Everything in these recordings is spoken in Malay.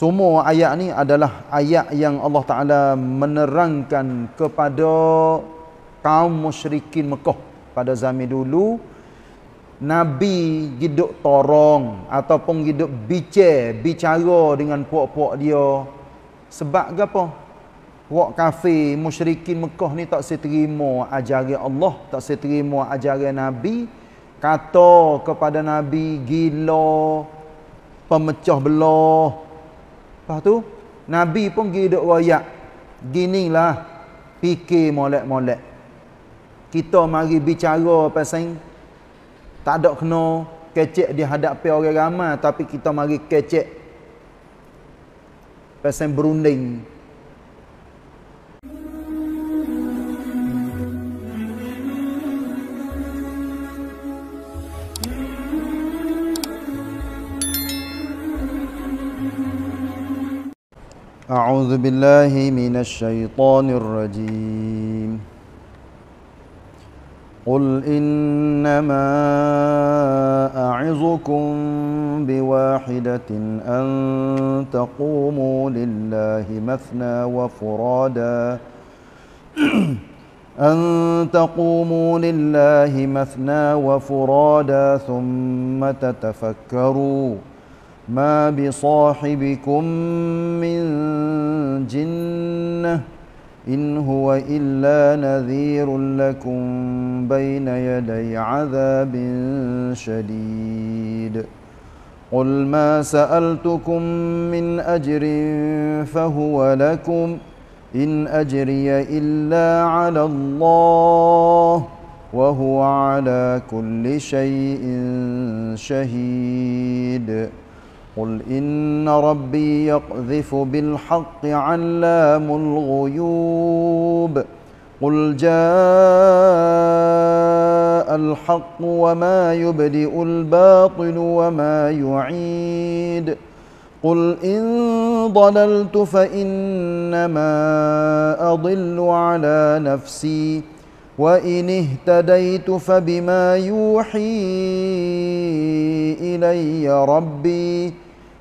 Semua ayat ni adalah ayat yang Allah Ta'ala menerangkan kepada kaum musyrikin Mekah pada zaman dulu. Nabi hidup torong ataupun hidup bicara, bicara dengan puak-puak dia. Sebab ke apa? Puak kafe musyrikin Mekah ni tak seterima ajaran Allah, tak seterima ajaran Nabi. Kata kepada Nabi gila, pemecah belah, Lepas tu Nabi pun pergi duduk wayak Ginilah Fikir molek-molek Kita mari bicara pasal Tak ada kena Kecek dihadapi orang ramai Tapi kita mari kecek Pasal Pasal berunding أعوذ بالله من الشيطان الرجيم قل إنما أعظكم بواحدة أن تقوموا لله مثنى وفرادا أن تقوموا لله مثنى وفرادا ثم تتفكروا ۖ ما بصاحبكم من جنة إن هو إلا نذير لكم بين يدي عذاب شديد قل ما سألتكم من أجر فهو لكم إن أجري إلا على الله وهو على كل شيء شهيد قل إن ربي يقذف بالحق علام الغيوب قل جاء الحق وما يبدئ الباطل وما يعيد قل إن ضللت فإنما أضل على نفسي وإن اهتديت فبما يوحي إلي ربي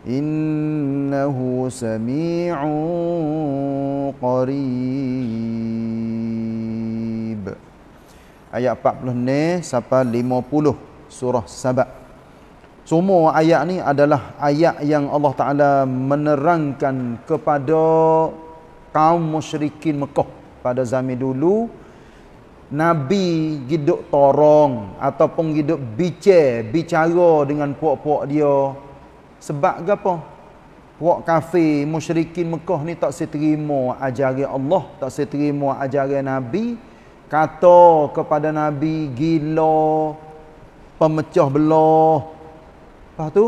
إنه سميع قريب Ayat 40 ni sampai 50 surah Sabah. Semua ayat ni adalah ayat yang Allah Ta'ala menerangkan kepada kaum musyrikin Mekah pada zaman dulu. Nabi hidup torong ataupun hidup bicara, bicara dengan puak-puak dia. Sebab ke apa? Wak kafir, musyrikin Mekah ni tak seterima ajaran Allah, tak seterima ajaran Nabi. Kata kepada Nabi, gila, pemecah belah. Lepas tu,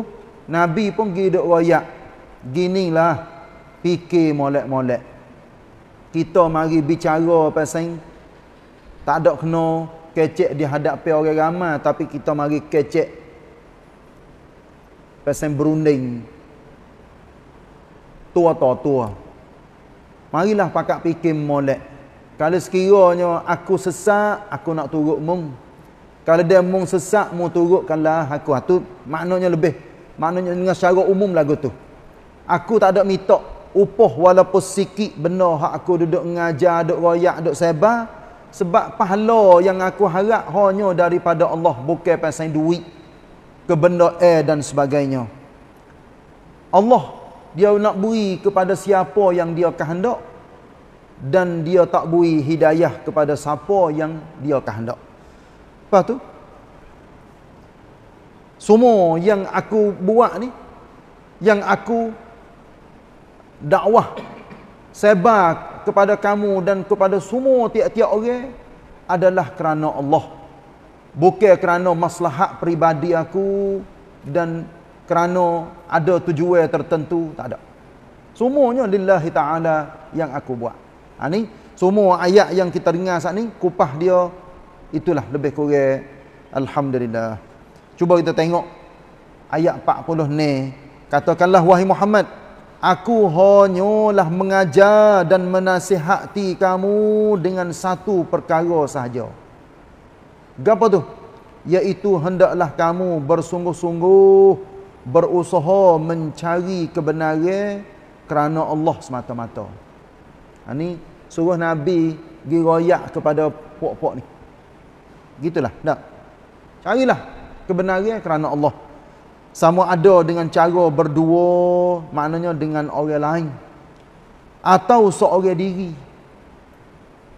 Nabi pun pergi duduk rakyat. lah, fikir molek-molek. Kita mari bicara pasal tak ada kena kecek di hadapan orang ramai tapi kita mari kecek pasang berunding tua-tua-tua marilah pakak fikir molek kalau sekiranya aku sesak aku nak turut mung kalau dia mung sesak mau mu kanlah aku itu ha, maknanya lebih maknanya dengan syarat umum lagu tu aku tak ada mitok upoh walaupun sikit benda hak aku duduk ngajar duduk royak duduk sebar sebab pahala yang aku harap hanya daripada Allah bukan pasang duit ke benda air dan sebagainya. Allah dia nak beri kepada siapa yang dia kehendak dan dia tak beri hidayah kepada siapa yang dia kehendak. Apa tu? Semua yang aku buat ni yang aku dakwah sebab kepada kamu dan kepada semua tiap-tiap orang adalah kerana Allah bukan kerana maslahat peribadi aku dan kerana ada tujuan tertentu tak ada semuanya lillahi taala yang aku buat ha ni semua ayat yang kita dengar saat ni kupah dia itulah lebih kurang alhamdulillah cuba kita tengok ayat 40 ni katakanlah wahai Muhammad aku hanyalah mengajar dan menasihati kamu dengan satu perkara sahaja Gapa tu? Iaitu hendaklah kamu bersungguh-sungguh berusaha mencari kebenaran kerana Allah semata-mata. Ini ha, suruh Nabi pergi royak kepada puak-puak ni. Gitulah, tak? Carilah kebenaran kerana Allah. Sama ada dengan cara berdua, maknanya dengan orang lain. Atau seorang diri.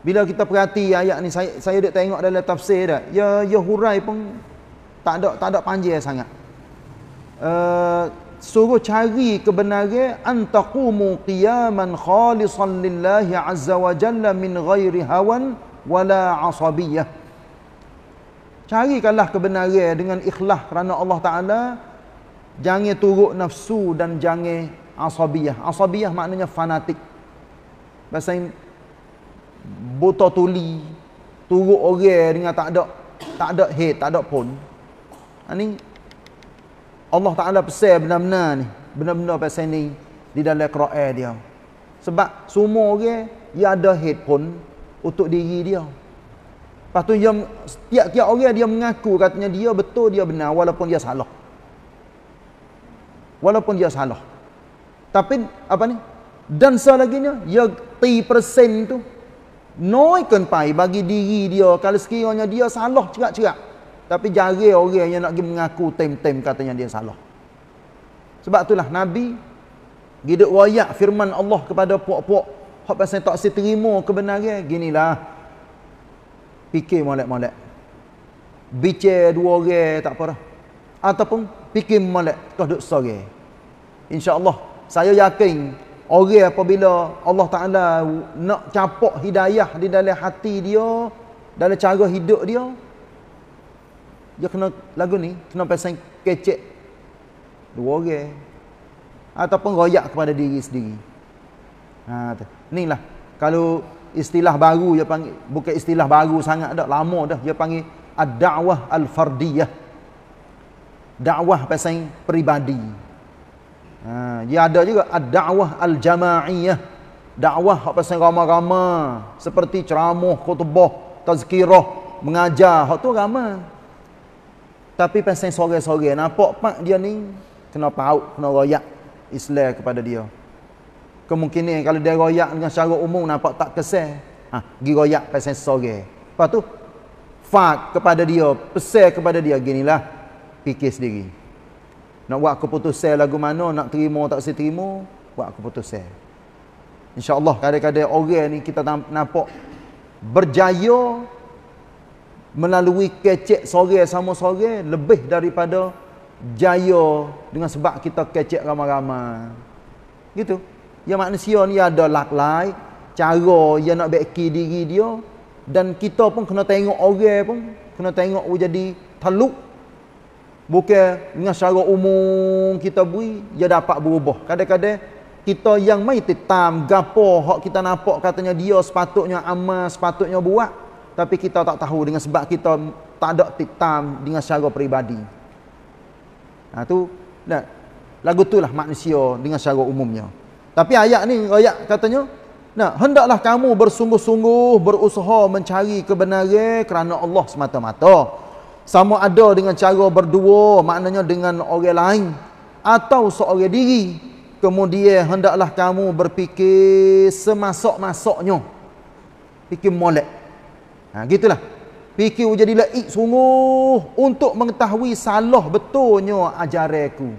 Bila kita perhati ayat ni saya saya dah tengok dalam tafsir dah. Ya ya hurai pun tak ada tak ada panjang sangat. Uh, suruh cari kebenaran antaqumu qiyaman khalisan lillahi azza wa jalla min ghairi hawan wala asabiyah. Carikanlah kebenaran dengan ikhlas kerana Allah Taala jangan turut nafsu dan jangan asabiyah. Asabiyah maknanya fanatik. Bahasa buta tuli turuk orang dengan tak ada tak ada he tak ada pun ini ha, Allah Ta'ala pesan benar-benar ni benar-benar pesan ni di dalam Quran dia sebab semua orang dia ada hate pun untuk diri dia lepas tu setiap-tiap orang dia mengaku katanya dia betul dia benar walaupun dia salah walaupun dia salah tapi apa ni dan selaginya dia ti persen tu Noi kenpai bagi diri dia kalau sekiranya dia salah cerak-cerak. Tapi jari orang yang nak pergi mengaku tem-tem katanya dia salah. Sebab itulah Nabi gidik wayak firman Allah kepada puak-puak. Hak pasal tak si terima kebenaran, ginilah. pikir molek-molek. Bicara dua orang tak apa dah. Ataupun pikir molek kau duduk sore. Insya-Allah saya yakin Orang apabila Allah Ta'ala nak capok hidayah di dalam hati dia, dalam cara hidup dia, dia kena lagu ni, kena pasang kecek. Dua orang. Ataupun royak kepada diri sendiri. Ha, ni lah. Kalau istilah baru dia panggil, bukan istilah baru sangat dah, lama dah. Dia panggil, ad-da'wah al-fardiyah. Da'wah pasang Peribadi. Ha, dia ada juga ad-da'wah al-jama'iyah. Dakwah hak pasal ramai-ramai seperti ceramah, khutbah, tazkirah, mengajar, hak tu ramai. Tapi pasal sore-sore nampak pak dia ni kena paut, kena royak Islam kepada dia. Kemungkinan kalau dia royak dengan syarat umum nampak tak kesel. Ha, gi royak pasal sore. Lepas tu fak kepada dia, pesel kepada dia ginilah fikir sendiri. Nak buat aku putus lagu mana, nak terima tak saya terima, buat aku putus sel. InsyaAllah kadang-kadang orang ni kita nampak berjaya melalui kecek sore sama sore lebih daripada jaya dengan sebab kita kecek ramai-ramai. Gitu. Ya manusia ni ada laklai, cara yang nak beki diri dia dan kita pun kena tengok orang pun kena tengok jadi teluk Bukan dengan secara umum kita beri, dia dapat berubah. Kadang-kadang, kita yang mai tetam, gapo, hak kita nampak katanya dia sepatutnya amal, sepatutnya buat. Tapi kita tak tahu dengan sebab kita tak ada tetam dengan secara peribadi. Nah ha, tu, nah, lagu tu lah manusia dengan secara umumnya. Tapi ayat ni, ayat katanya, nah, hendaklah kamu bersungguh-sungguh berusaha mencari kebenaran kerana Allah semata-mata sama ada dengan cara berdua maknanya dengan orang lain atau seorang diri kemudian hendaklah kamu berfikir semasuk-masuknya fikir molek ha gitulah fikir menjadi laik sungguh untuk mengetahui salah betulnya ajaranku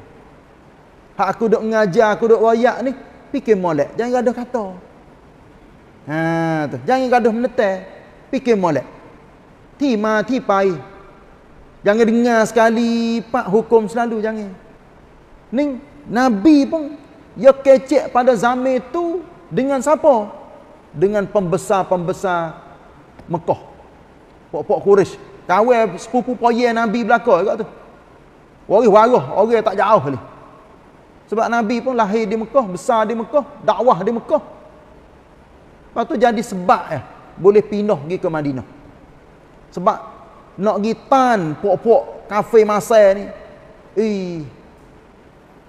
hak aku duk mengajar aku duk wayak ni fikir molek jangan gaduh kata ha tu jangan gaduh menetek fikir molek timah tipai Jangan dengar sekali pak hukum selalu jangan. Ning nabi pun ya kecek pada zaman tu dengan siapa? Dengan pembesar-pembesar Mekah. Pok-pok Quraisy. Kawe eh, sepupu poyen nabi belaka juga tu. Waris-waris orang tak jauh ni. Sebab nabi pun lahir di Mekah, besar di Mekah, dakwah di Mekah. Lepas tu jadi sebab ya, boleh pindah pergi ke Madinah. Sebab nak pergi tan puak-puak kafe masa ni eh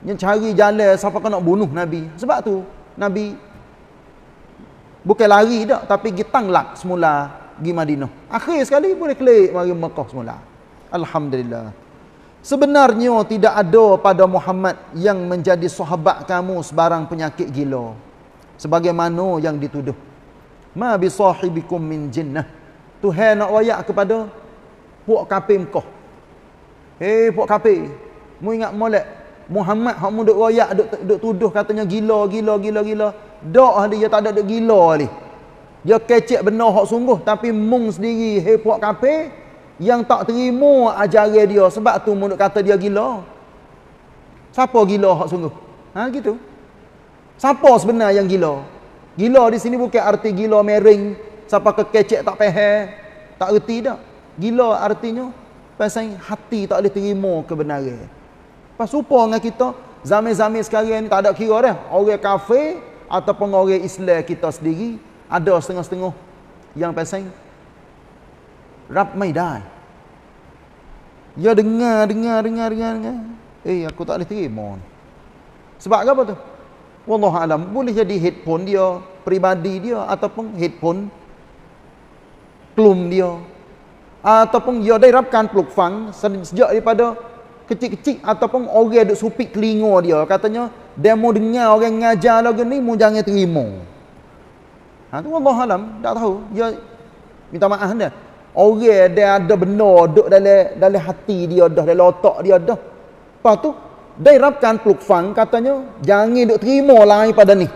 yang cari jalan siapa kau nak bunuh Nabi sebab tu Nabi bukan lari dah tapi pergi tanglak semula pergi Madinah akhir sekali boleh kelik mari Mekah semula Alhamdulillah sebenarnya tidak ada pada Muhammad yang menjadi sahabat kamu sebarang penyakit gila sebagaimana yang dituduh ma bi sahibikum min jinnah Tuhan nak wayak kepada puak kafir Mekah. Eh, hei puak kafir, mu ingat molek Muhammad hak mu duk royak duk, duk tuduh katanya gila gila gila gila. Dak ah dia tak ada duk gila ni. Ah dia kecek benar hak sungguh tapi mung sendiri hei puak kafir yang tak terima ajaran dia sebab tu mu kata dia gila. Siapa gila hak sungguh? Ha gitu. Siapa sebenarnya yang gila? Gila di sini bukan arti gila mereng. siapa kekecek tak peha, tak reti dah. Gila artinya pasal hati tak boleh terima kebenaran. Pas upah dengan kita zaman-zaman sekarang ni tak ada kira dah. Orang kafir ataupun orang Islam kita sendiri ada setengah-setengah yang pasal rap mai dai. Ya dengar dengar dengar dengar. dengar. Eh aku tak boleh terima. Sebab apa tu? Wallahu alam boleh jadi headphone dia, peribadi dia ataupun headphone klum dia ataupun dia dah dairapkan peluk fang sejak daripada kecil-kecil ataupun orang duk supik kelinga dia katanya dia mau dengar orang ngajar lagu ni mau jangan terima ha, tu Allah Alam tak tahu dia minta maaf dia orang dia ada benar duduk dalam dalam hati dia dah dalam otak dia dah lepas tu dairapkan peluk fang katanya jangan duk terima lain pada ni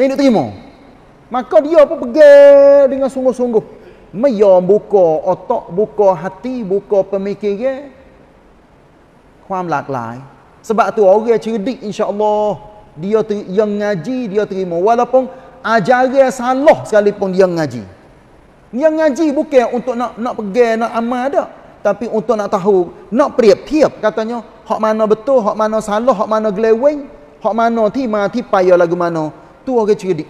jangan duk terima maka dia pun pergi dengan sungguh-sungguh Maya buka otak, buka hati, buka pemikiran. Kuam lak lai. Sebab tu orang cerdik insyaAllah. Dia yang ngaji, dia terima. Walaupun ajaran salah sekalipun dia ngaji. Yang ngaji bukan untuk nak nak pergi, nak amal tak. Tapi untuk nak tahu, nak perip-perip katanya. Hak mana betul, hak mana salah, hak mana gelewing. Hak mana timah, tipayah lagu mana. Tu orang cerdik.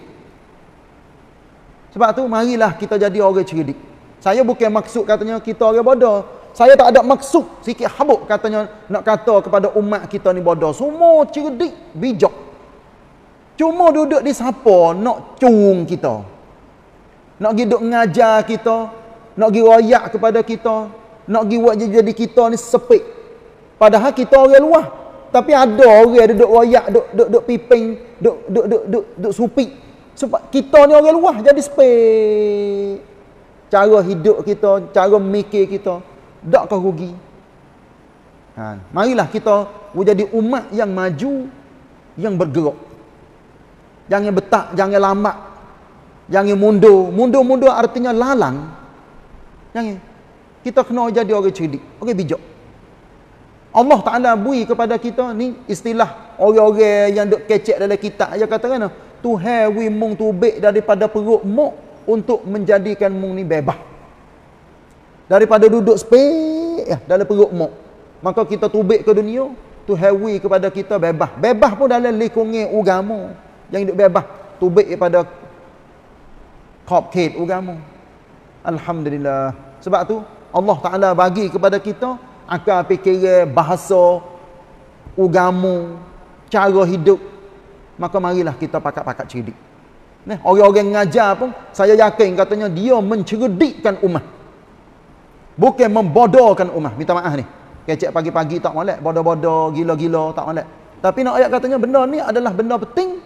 Sebab tu marilah kita jadi orang cerdik. Saya bukan maksud katanya kita orang bodoh. Saya tak ada maksud sikit habuk katanya nak kata kepada umat kita ni bodoh. Semua cerdik bijak. Cuma duduk di sapa nak cung kita. Nak pergi duduk ngajar kita. Nak pergi royak kepada kita. Nak pergi buat jadi kita ni sepik. Padahal kita orang luar. Tapi ada orang duduk royak, duduk, duduk, duduk piping, duduk, duduk, duduk, duduk, duduk supik sebab kita ni orang luah jadi sepek cara hidup kita cara mikir kita tak kau rugi ha marilah kita menjadi umat yang maju yang bergerak jangan betak jangan lambat jangan mundur mundur-mundur artinya lalang jangan kita kena jadi orang cerdik orang bijak Allah Taala bui kepada kita ni istilah orang-orang yang duk kecek dalam kitab dia kata kan Tuhan wi mung tubik daripada perut mu untuk menjadikan mung ni bebas. Daripada duduk sepik ya, dalam perut mu. Maka kita tubik ke dunia, Tuhan wi kepada kita bebas. Bebas pun dalam lingkungan agama. yang duduk bebas, tubik kepada kop kit agama. Alhamdulillah. Sebab tu Allah Taala bagi kepada kita akal fikiran bahasa agama cara hidup maka marilah kita pakat-pakat cerdik. Nah, orang-orang ngajar pun saya yakin katanya dia mencerdikkan umat. Bukan membodohkan umat. Minta maaf ni. Kecek pagi-pagi tak molek, bodoh-bodoh, gila-gila tak molek. Tapi nak ayat katanya benda ni adalah benda penting.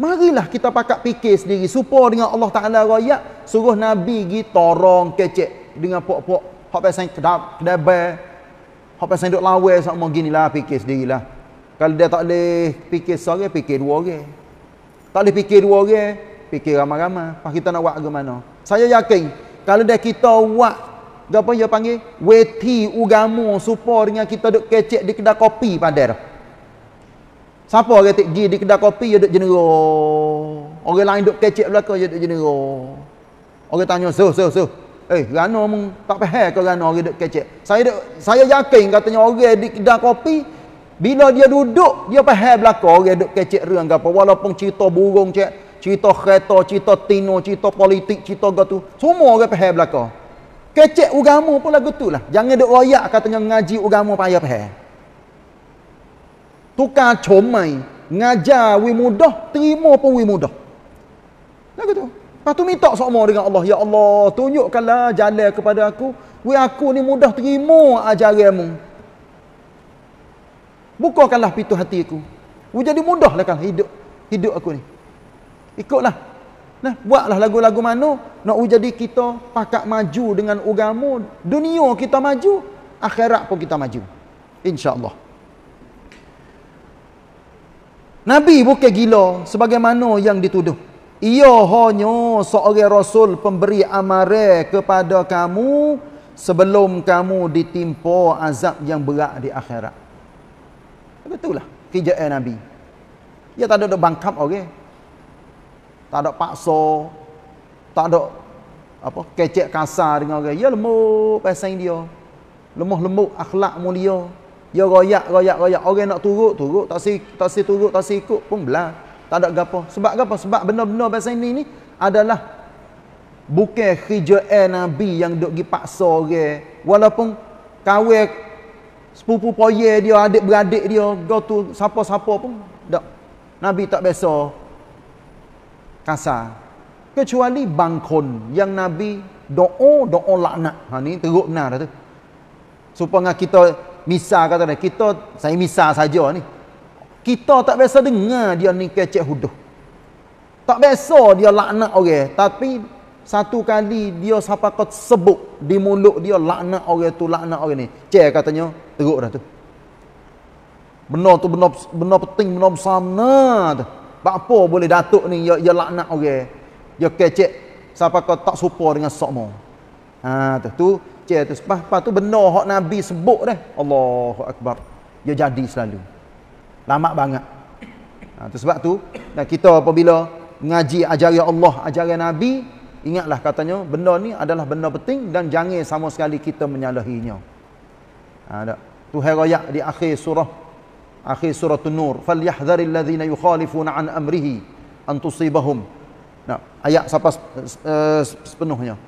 Marilah kita pakat fikir sendiri Supo dengan Allah Taala raya suruh nabi gi torong kecek dengan pok-pok, hak pasang kedap kedap hak pasang duk lawe sama ginilah fikir sendirilah. Kalau dia tak boleh fikir seorang, fikir dua orang. Tak boleh fikir dua orang, fikir ramai-ramai. Pas kita nak buat ke mana? Saya yakin, kalau dia kita buat, apa dia panggil? Weti ugamu supaya dengan kita duduk kecek di kedai kopi pada dia. Siapa orang yang pergi di kedai kopi, dia duduk jenera. Orang lain duduk kecek belakang, dia duduk jenera. Orang tanya, so, so, so. Eh, rana mung tak payah ke rana orang duduk kecek? Saya, saya yakin katanya orang di kedai kopi, bila dia duduk, dia faham belakang orang duduk kecek ruang apa. Walaupun cerita burung cek, cerita kereta, cerita tino, cerita politik, cerita gitu. Semua orang faham belakang. Kecek ugamu pun lagu tu lah. Jangan duduk royak katanya ngaji ugamu payah faham. Tukar comai, ngajar wi mudah, terima pun wi mudah. Lagu tu. Lepas tu minta sama dengan Allah. Ya Allah, tunjukkanlah jalan kepada aku. Wi aku ni mudah terima ajaranmu. Bukakanlah pintu hati aku. Jadi mudahlah kan hidup hidup aku ni. Ikutlah. Nah, buatlah lagu-lagu mana nak jadi kita pakak maju dengan ugamu. dunia kita maju, akhirat pun kita maju. Insya-Allah. Nabi bukan gila sebagaimana yang dituduh. Ia hanya seorang rasul pemberi amaran kepada kamu sebelum kamu ditimpa azab yang berat di akhirat. Betul Begitulah kerjaan Nabi. Dia tak ada nak bangkap orang. Okay? Tak ada paksa. Tak ada apa kecek kasar dengan orang. Okay? Dia lembut pesan dia. Lemah lembut akhlak mulia. Dia royak royak royak orang nak turut turut tak si tak si turut tak si ikut pun belah. Tak ada apa Sebab apa Sebab benar-benar pesan ini ni adalah bukan kerjaan Nabi yang duk gi paksa orang. Okay? Walaupun kawin sepupu poye dia, adik-beradik dia, go tu siapa-siapa pun tak. Nabi tak biasa kasar. Kecuali bangkon yang Nabi doa, doa laknat. Ha ni teruk benar tu. Supaya kita misa kata dia, kita saya misa saja ni. Kita tak biasa dengar dia ni kecek huduh. Tak biasa dia laknat orang, okay. tapi satu kali dia siapa kot sebut di mulut dia laknat orang tu laknat orang ni cek katanya teruk dah tu benar tu benar benar penting benar sama tu apa boleh datuk ni ya ya laknat orang ya kecek siapa kot tak serupa dengan sokmo ha tu tu cek tu sebab apa tu benar hak nabi sebut dah Allahu akbar ya jadi selalu lama banget ha tu sebab tu dan kita apabila ngaji ajaran Allah ajaran nabi Ingatlah katanya, benda ni adalah benda penting dan jangan sama sekali kita menyalahinya. Ada ha, Tuhan raya di akhir surah akhir surah An-Nur, "Falyahdharil ladzina yukhalifuna an amrihi an tusibahum." Nah, ayat siapa uh, eh, eh, sepenuhnya.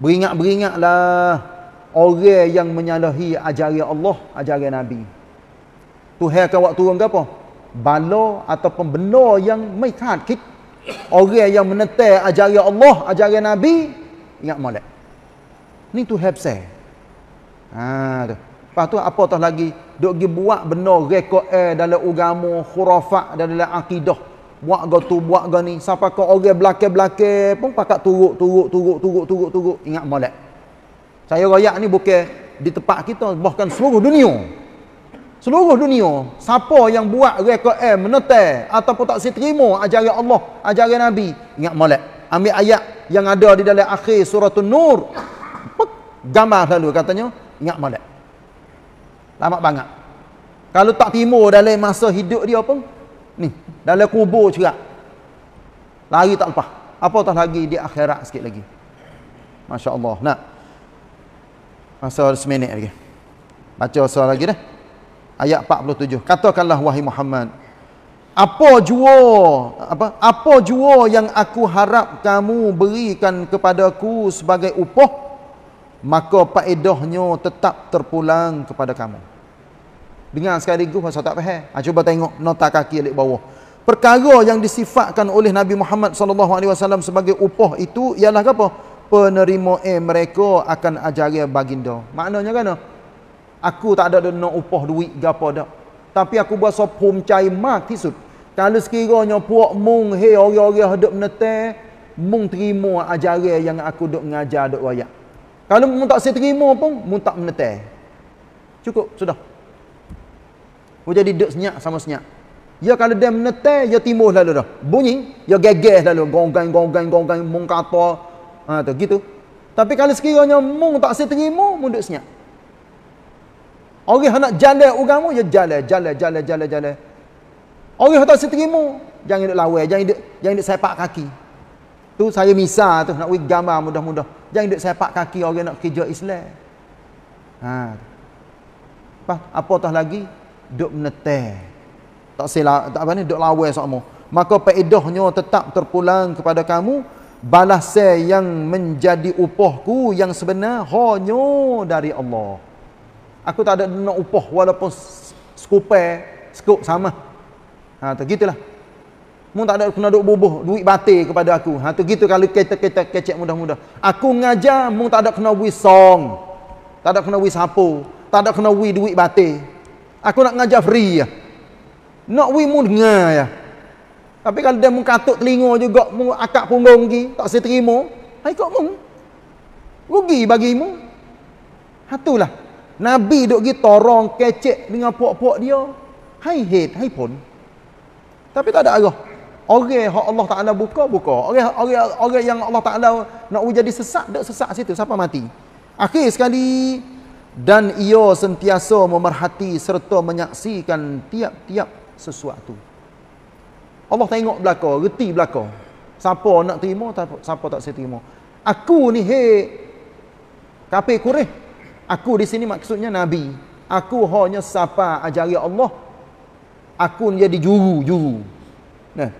Beringat-beringatlah orang yang menyalahi ajaran Allah, ajaran Nabi. Tuhan akan waktu turun ke apa? Bala atau benda yang mai kat Orang yang menetek ajaran Allah, ajaran Nabi, ingat molek. Ni tu hebse. Eh. Ha tu. Lepas tu apa tah lagi? Dok gi buat benda rekod eh dalam agama, khurafat dan dalam akidah. Buat ga tu, buat ga ni. Siapa ke orang belakang-belakang pun pakak turuk, turuk, turuk, turuk, turuk, turuk, ingat molek. Saya royak ni bukan di tempat kita, bahkan seluruh dunia. Seluruh dunia, siapa yang buat rekod eh, menetek ataupun tak seterima ajaran Allah, ajaran Nabi. Ingat malak. Ambil ayat yang ada di dalam akhir surah Nur. Gambar lalu katanya, ingat malak. Lama banget. Kalau tak timur dalam masa hidup dia pun, ni, dalam kubur juga. Lari tak lepas. Apa tak lagi di akhirat sikit lagi. Masya Allah. Nak. Masa ada seminit lagi. Baca soal lagi dah ayat 47 katakanlah wahai Muhammad apa jua apa apa jua yang aku harap kamu berikan kepadaku sebagai upah maka faedahnya tetap terpulang kepada kamu Dengan sekali gua pasal tak faham ha, cuba tengok nota kaki alik bawah perkara yang disifatkan oleh Nabi Muhammad sallallahu alaihi wasallam sebagai upah itu ialah apa penerima eh mereka akan ajaran baginda maknanya kan Aku tak ada nak upah duit ke apa dah. Tapi aku berasa pumcai mak tisut. Kalau sekiranya puak mung, he orang-orang hidup menetek, mung terima ajaran yang aku duk ngajar duk wayak. Kalau mung tak terima pun, mung tak menetek. Cukup, sudah. Mung jadi duk senyak sama senyak. Ya kalau dia menetek, ya timbul lalu dah. Bunyi, ya gegeh lalu. Gonggang, gonggang, gonggang, mung kata. Ha, tu, gitu. Tapi kalau sekiranya mung tak terima, mung duk senyak. Orang yang nak jalan agama ya jalan, jalan, jalan, jalan, jalan. Orang yang tak setrimo, jangan duk lawan, jangan duk jangan duk sepak kaki. Tu saya misal tu nak bagi gambar mudah-mudah. Jangan duk sepak kaki orang nak kerja Islam. Ha. Apa tah lagi duk menetek. Tak silap tak apa ni duk lawan sokmo. Maka faedahnya tetap terpulang kepada kamu balas yang menjadi upahku yang sebenar hanya dari Allah aku tak ada nak upah walaupun skupai skop sama ha tu gitulah mu tak ada kena duk bubuh duit batik kepada aku ha tu gitu kalau kita-kita kecek mudah-mudah aku ngaja mu tak ada kena wi song tak ada kena wi sapu tak ada kena wi duit batik aku nak ngajar free ya nak wi mu dengar ya tapi kalau dia mu katuk telinga juga mu akak punggung gi tak saya terima ha ikut mu rugi bagimu hatulah Nabi duk pergi torong kecek dengan puak-puak dia. Hai hit, hai pun. Tapi tak ada arah. Orang yang Allah Ta'ala buka, buka. Orang, orang, orang yang Allah Ta'ala nak jadi sesak, duk sesak situ. Siapa mati? Akhir sekali. Dan ia sentiasa memerhati serta menyaksikan tiap-tiap sesuatu. Allah tengok belakang, reti belakang. Siapa nak terima, siapa tak saya terima. Aku ni, hei, kapir kureh. Aku di sini maksudnya Nabi. Aku hanya sapa ajari ya Allah. Aku jadi juru-juru. Nah.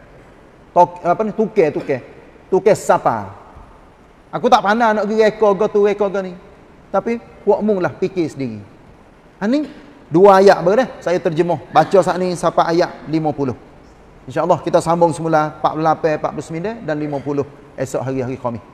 Tok, apa ni? Tukar, tukar. Tukar sapa. Aku tak pandai nak pergi rekor ke tu rekor ke ni. Tapi, mung lah fikir sendiri. Ini ha, dua ayat berada. Saya terjemah. Baca saat ni sapa ayat 50. InsyaAllah kita sambung semula 48, 49 dan 50 esok hari-hari kami. -hari